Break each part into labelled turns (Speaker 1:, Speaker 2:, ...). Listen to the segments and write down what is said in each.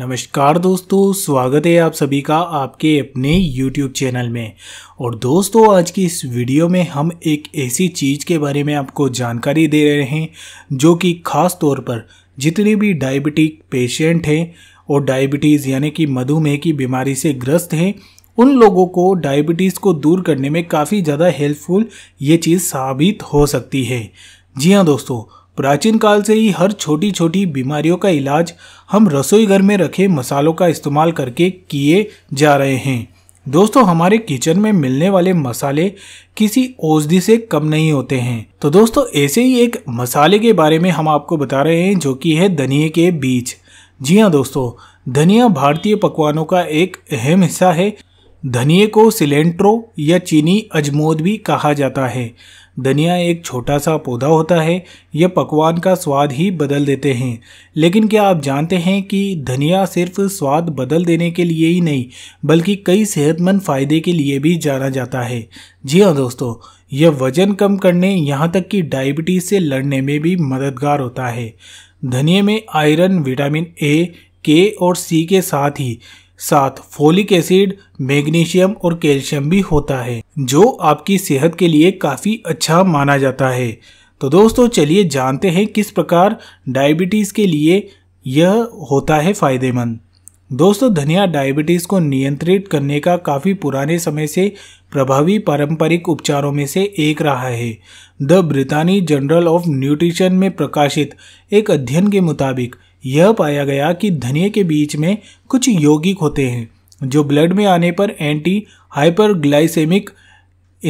Speaker 1: नमस्कार दोस्तों स्वागत है आप सभी का आपके अपने YouTube चैनल में और दोस्तों आज की इस वीडियो में हम एक ऐसी चीज़ के बारे में आपको जानकारी दे रहे हैं जो कि ख़ास तौर पर जितने भी डायबिटिक पेशेंट हैं और डायबिटीज़ यानी कि मधुमेह की बीमारी से ग्रस्त हैं उन लोगों को डायबिटीज़ को दूर करने में काफ़ी ज़्यादा हेल्पफुल ये चीज़ साबित हो सकती है जी हाँ दोस्तों प्राचीन काल से ही हर छोटी छोटी बीमारियों का इलाज हम रसोई घर में रखे मसालों का इस्तेमाल करके किए जा रहे हैं दोस्तों हमारे किचन में मिलने वाले मसाले किसी औषधि से कम नहीं होते हैं तो दोस्तों ऐसे ही एक मसाले के बारे में हम आपको बता रहे हैं जो कि है धनिए के बीज जी हाँ दोस्तों धनिया भारतीय पकवानों का एक अहम हिस्सा है धनिए को सिलेंट्रो या चीनी अजमोद भी कहा जाता है धनिया एक छोटा सा पौधा होता है यह पकवान का स्वाद ही बदल देते हैं लेकिन क्या आप जानते हैं कि धनिया सिर्फ स्वाद बदल देने के लिए ही नहीं बल्कि कई सेहतमंद फ़ायदे के लिए भी जाना जाता है जी हाँ दोस्तों यह वज़न कम करने यहाँ तक कि डायबिटीज़ से लड़ने में भी मददगार होता है धनिया में आयरन विटामिन ए के और सी के साथ ही साथ फोलिक एसिड मैग्नीशियम और कैल्शियम भी होता है जो आपकी सेहत के लिए काफ़ी अच्छा माना जाता है तो दोस्तों चलिए जानते हैं किस प्रकार डायबिटीज़ के लिए यह होता है फ़ायदेमंद दोस्तों धनिया डायबिटीज़ को नियंत्रित करने का काफ़ी पुराने समय से प्रभावी पारंपरिक उपचारों में से एक रहा है द ब्रितानी जर्नल ऑफ न्यूट्रिशन में प्रकाशित एक अध्ययन के मुताबिक यह पाया गया कि धनिये के बीच में कुछ यौगिक होते हैं जो ब्लड में आने पर एंटी हाइपरग्लाइसेमिक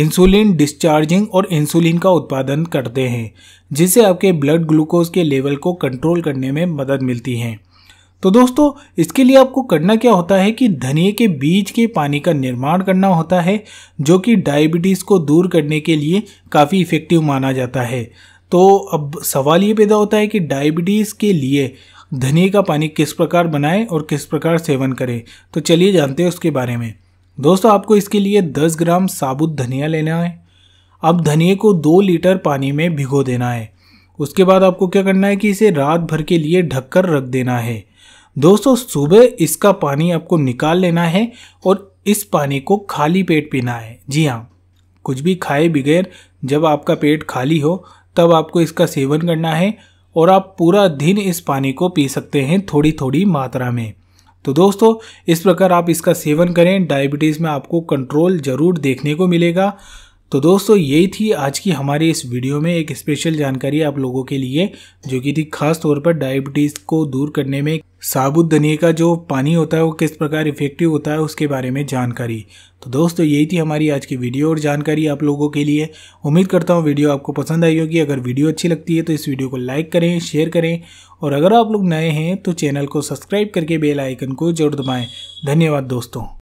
Speaker 1: इंसुलिन डिस्चार्जिंग और इंसुलिन का उत्पादन करते हैं जिससे आपके ब्लड ग्लूकोज के लेवल को कंट्रोल करने में मदद मिलती है तो दोस्तों इसके लिए आपको करना क्या होता है कि धनिए के बीज के पानी का निर्माण करना होता है जो कि डायबिटीज़ को दूर करने के लिए काफ़ी इफ़ेक्टिव माना जाता है तो अब सवाल ये पैदा होता है कि डायबिटीज़ के लिए धनिए का पानी किस प्रकार बनाएं और किस प्रकार सेवन करें तो चलिए जानते हैं उसके बारे में दोस्तों आपको इसके लिए 10 ग्राम साबुत धनिया लेना है अब धनिए को दो लीटर पानी में भिगो देना है उसके बाद आपको क्या करना है कि इसे रात भर के लिए ढककर रख देना है दोस्तों सुबह इसका पानी आपको निकाल लेना है और इस पानी को खाली पेट पीना है जी हाँ कुछ भी खाए बगैर जब आपका पेट खाली हो तब आपको इसका सेवन करना है और आप पूरा दिन इस पानी को पी सकते हैं थोड़ी थोड़ी मात्रा में तो दोस्तों इस प्रकार आप इसका सेवन करें डायबिटीज़ में आपको कंट्रोल ज़रूर देखने को मिलेगा तो दोस्तों यही थी आज की हमारी इस वीडियो में एक स्पेशल जानकारी आप लोगों के लिए जो कि थी खास तौर पर डायबिटीज़ को दूर करने में साबुत धनिए का जो पानी होता है वो किस प्रकार इफेक्टिव होता है उसके बारे में जानकारी तो दोस्तों यही थी हमारी आज की वीडियो और जानकारी आप लोगों के लिए उम्मीद करता हूँ वीडियो आपको पसंद आई होगी अगर वीडियो अच्छी लगती है तो इस वीडियो को लाइक करें शेयर करें और अगर आप लोग नए हैं तो चैनल को सब्सक्राइब करके बेलाइकन को जरूर दबाएँ धन्यवाद दोस्तों